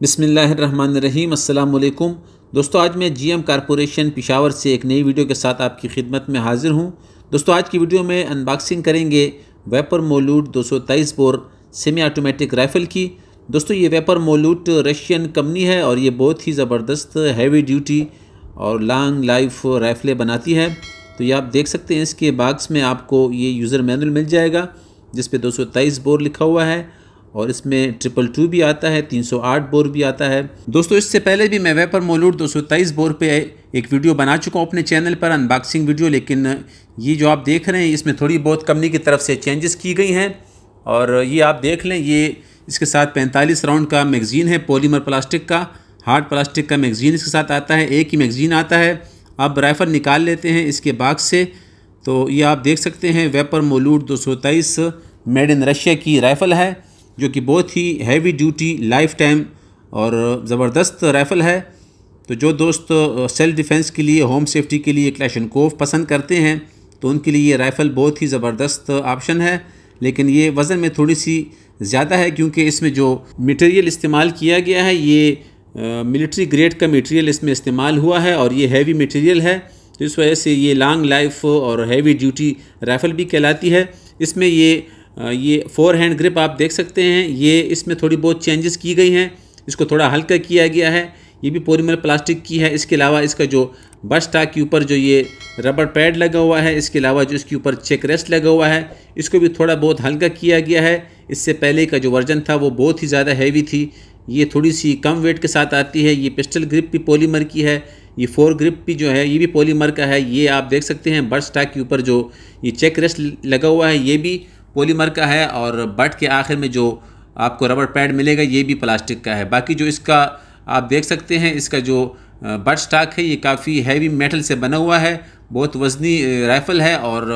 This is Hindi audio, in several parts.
बिसमीम् अल्लाम दोस्तों आज मैं जीएम कॉरपोरेशन पिशावर से एक नई वीडियो के साथ आपकी खिदमत में हाजिर हूं दोस्तों आज की वीडियो में अनबॉक्सिंग करेंगे वेपर मोलूट दो सौ तेईस बोर सेमी ऑटोमेटिक राइफ़ल की दोस्तों ये वेपर मोलूट रशियन कंपनी है और ये बहुत ही ज़बरदस्त हैवी ड्यूटी और लॉन्ग लाइफ राइफ़लें बनाती है तो ये आप देख सकते हैं इसके बाक्स में आपको ये यूज़र मैनुअल मिल जाएगा जिस सौ तेईस बोर लिखा हुआ है और इसमें ट्रिपल टू भी आता है 308 बोर भी आता है दोस्तों इससे पहले भी मैं वेपर मोलूर दो बोर पे एक वीडियो बना चुका हूँ अपने चैनल पर अनबॉक्सिंग वीडियो लेकिन ये जो आप देख रहे हैं इसमें थोड़ी बहुत कंपनी की तरफ से चेंजेस की गई हैं और ये आप देख लें ये इसके साथ पैंतालीस राउंड का मैगज़ीन है पोलीमर प्लास्टिक का हार्ड प्लास्टिक का मैगज़ीन इसके साथ आता है एक ही मैगज़ीन आता है अब राइफल निकाल लेते हैं इसके बाग से तो ये आप देख सकते हैं वेपर मोलूड दो मेड इन रशिया की राइफ़ल है जो कि बहुत ही हैवी ड्यूटी लाइफ टाइम और ज़बरदस्त राइफ़ल है तो जो दोस्त सेल्फ डिफेंस के लिए होम सेफ्टी के लिए क्लैशनकोव पसंद करते हैं तो उनके लिए ये राइफ़ल बहुत ही ज़बरदस्त ऑप्शन है लेकिन ये वज़न में थोड़ी सी ज़्यादा है क्योंकि इसमें जो मटेरियल इस्तेमाल किया गया है ये मिलिट्री ग्रेड का मटेरियल इसमें इस्तेमाल हुआ है और ये हैवी मटेरियल है तो इस वजह से ये लॉन्ग लाइफ और हैवी ड्यूटी राइफ़ल भी कहलाती है इसमें ये ये फोर हैंड ग्रिप आप देख सकते हैं ये इसमें थोड़ी बहुत चेंजेस की गई हैं इसको थोड़ा हल्का किया गया है ये भी पोरीमर प्लास्टिक की है इसके अलावा इसका जो बस टाक के ऊपर जो ये रबर पैड लगा हुआ है इसके अलावा जो इसके ऊपर चेक रेस्ट लगा हुआ है इसको भी थोड़ा बहुत हल्का किया गया है इससे पहले का जो वर्जन था वो बहुत ही ज़्यादा हैवी थी ये थोड़ी सी कम वेट के साथ आती है ये पिस्टल ग्रिप भी पॉलीमर की है ये फोर ग्रिप भी जो है ये भी पॉलीमर का है ये आप देख सकते हैं बर्ड स्टाक के ऊपर जो ये चेक रेस्ट लगा हुआ है ये भी पोलीमर का है और बट के आखिर में जो आपको रबर पैड मिलेगा ये भी प्लास्टिक का है बाकी जो इसका आप देख सकते हैं इसका जो बट स्टाक है ये काफ़ी हैवी मेटल से बना हुआ है बहुत वजनी राइफ़ल है और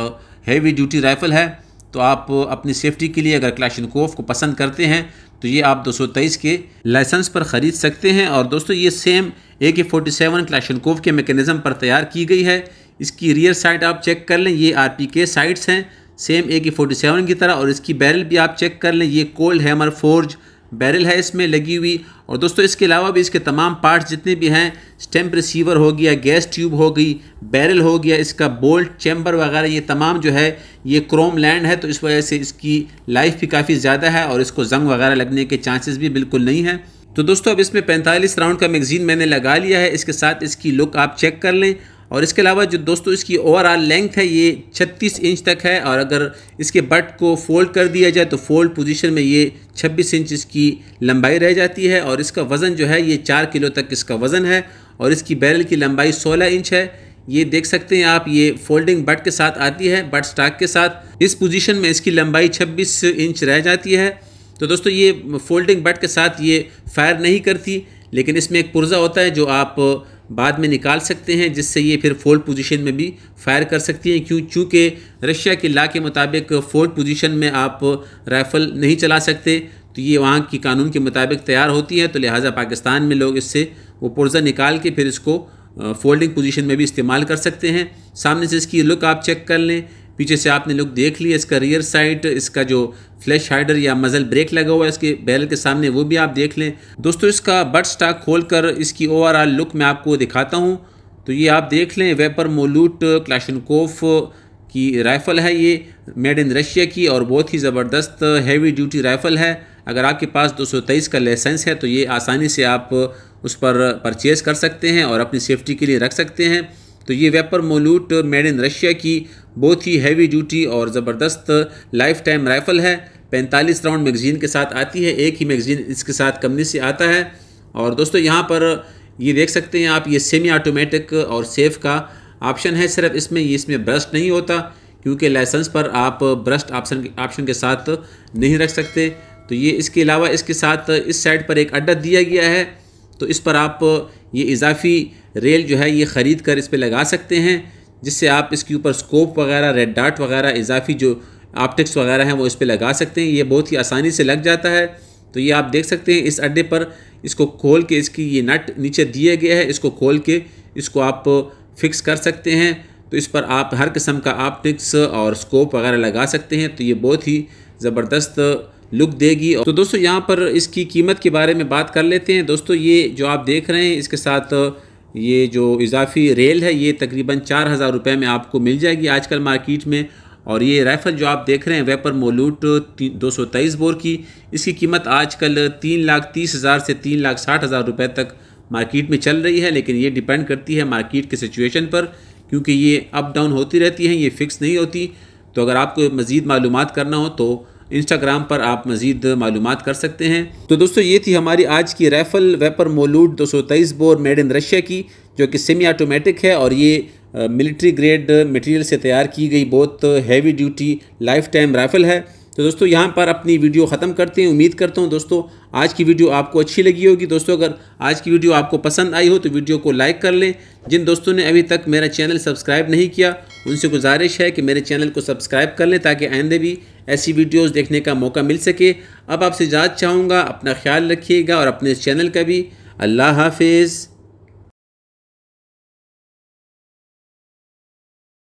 हैवी ड्यूटी राइफ़ल है तो आप अपनी सेफ्टी के लिए अगर क्लाशनकोफ को पसंद करते हैं तो ये आप 223 के लाइसेंस पर ख़रीद सकते हैं और दोस्तों ये same A K forty seven Kalashnikov के मेकनिज़म पर तैयार की गई है इसकी रियर साइड आप चेक कर लें ये आर पी के साइड्स हैं same A K forty seven की तरह और इसकी बैरल भी आप चेक कर लें ये कोल्ड हैमर फोर्ज बैरल है इसमें लगी हुई और दोस्तों इसके अलावा भी इसके तमाम पार्ट्स जितने भी हैं स्टेम्प रिसीवर हो गया गैस ट्यूब हो गई बैरल हो गया इसका बोल्ट चैम्बर वगैरह ये तमाम जो है ये क्रोम लैंड है तो इस वजह से इसकी लाइफ भी काफ़ी ज़्यादा है और इसको जंग वगैरह लगने के चांसेस भी बिल्कुल नहीं हैं तो दोस्तों अब इसमें पैंतालीस राउंड का मैगज़ीन मैंने लगा लिया है इसके साथ इसकी लुक आप चेक कर लें और इसके अलावा जो दोस्तों इसकी ओवरऑल लेंथ है ये 36 इंच तक है और अगर इसके बट को फोल्ड कर दिया जाए तो फोल्ड पोजीशन में ये 26 इंच इसकी लंबाई रह जाती है और इसका वज़न जो है ये चार किलो तक इसका वज़न है और इसकी बैरल की लंबाई सोलह इंच है ये देख सकते हैं आप ये फोल्डिंग बट के साथ आती है बट स्टाक के साथ इस पोज़िशन में इसकी लंबाई छब्बीस इंच रह जाती है तो दोस्तों ये फोल्डिंग बट के साथ ये फायर नहीं करती लेकिन इसमें एक पुर्ज़ा होता है जो आप बाद में निकाल सकते हैं जिससे ये फिर फोल्ड पोजीशन में भी फायर कर सकती हैं क्यों चूँकि रशिया के ला के मुताबिक फोल्ड पोजीशन में आप राइफ़ल नहीं चला सकते तो ये वहाँ की कानून के मुताबिक तैयार होती है तो लिहाजा पाकिस्तान में लोग इससे वो पुर्जा निकाल के फिर इसको फोल्डिंग पोजीशन में भी इस्तेमाल कर सकते हैं सामने से इसकी लुक आप चेक कर लें पीछे से आपने लोग देख लिया इसका रियर साइड इसका जो फ्लैश हाइडर या मजल ब्रेक लगा हुआ है इसके बैरल के सामने वो भी आप देख लें दोस्तों इसका बट खोल कर इसकी ओवरऑल लुक मैं आपको दिखाता हूँ तो ये आप देख लें वेपर मोलूट क्लाशनकोफ की राइफ़ल है ये मेड इन रशिया की और बहुत ही ज़बरदस्त हैवी ड्यूटी राइफ़ल है अगर आपके पास 223 का लाइसेंस है तो ये आसानी से आप उस पर परचेज़ कर सकते हैं और अपनी सेफ्टी के लिए रख सकते हैं तो ये Vepr Molot made in Russia की बहुत ही हैवी ड्यूटी और ज़बरदस्त लाइफ टाइम राइफ़ल है पैंतालीस राउंड मैगजीन के साथ आती है एक ही मैगजीन इसके साथ कमनी से आता है और दोस्तों यहाँ पर ये देख सकते हैं आप ये सेमी ऑटोमेटिक और सेफ का ऑप्शन है सिर्फ इसमें ये इसमें ब्रस्ट नहीं होता क्योंकि लाइसेंस पर आप ब्रस्ट ऑप्शन ऑप्शन के साथ नहीं रख सकते तो ये इसके अलावा इसके साथ इस साइड पर एक अड्डा दिया गया है तो इस पर आप ये इजाफी रेल जो है ये ख़रीद कर इस पर लगा सकते हैं जिससे आप इसके ऊपर स्कोप वगैरह रेड डार्ट वगैरह इजाफी जो आपटिक्स वगैरह हैं वो इस पर लगा सकते हैं ये बहुत ही आसानी से लग जाता है तो ये आप देख सकते हैं इस अड्डे पर इसको खोल के इसकी ये नट नीचे दिया गया है इसको खोल के इसको आप फिक्स कर सकते हैं तो इस पर आप हर किस्म का आपटिक्स और स्कोप वगैरह लगा सकते हैं तो ये बहुत ही ज़बरदस्त लुक देगी तो दोस्तों यहाँ पर इसकी कीमत के बारे में बात कर लेते हैं दोस्तों ये जो आप देख रहे हैं इसके साथ ये जो इजाफी रेल है ये तकरीबन चार हज़ार रुपये में आपको मिल जाएगी आजकल मार्केट में और ये राइफ़ल जो आप देख रहे हैं वेपर मोलूट दो सौ तेईस बोर की इसकी कीमत आजकल तीन लाख तीस हज़ार से तीन लाख साठ हज़ार रुपये तक मार्केट में चल रही है लेकिन ये डिपेंड करती है मार्केट के सिचुएशन पर क्योंकि ये अप डाउन होती रहती हैं ये फ़िक्स नहीं होती तो अगर आपको मज़ीद मालूम करना हो तो इंस्टाग्राम पर आप मज़ीद मालूम कर सकते हैं तो दोस्तों ये थी हमारी आज की राइफ़ल वेपर मोलूड दो सौ तेईस बोर मेड इन रशिया की जो कि सेमी ऑटोमेटिक है और ये मिलिट्री ग्रेड मटेरियल से तैयार की गई बहुत heavy duty life lifetime rifle है तो दोस्तों यहाँ पर अपनी वीडियो ख़त्म करते हैं उम्मीद करता हूँ दोस्तों आज की वीडियो आपको अच्छी लगी होगी दोस्तों अगर आज की वीडियो आपको पसंद आई हो तो वीडियो को लाइक कर लें जिन दोस्तों ने अभी तक मेरा चैनल सब्सक्राइब नहीं किया उनसे गुजारिश है कि मेरे चैनल को सब्सक्राइब कर लें ताकि आइंदे भी ऐसी वीडियोज़ देखने का मौका मिल सके अब आपसे जात चाहूँगा अपना ख्याल रखिएगा और अपने इस चैनल का भी अल्लाह हाफिज़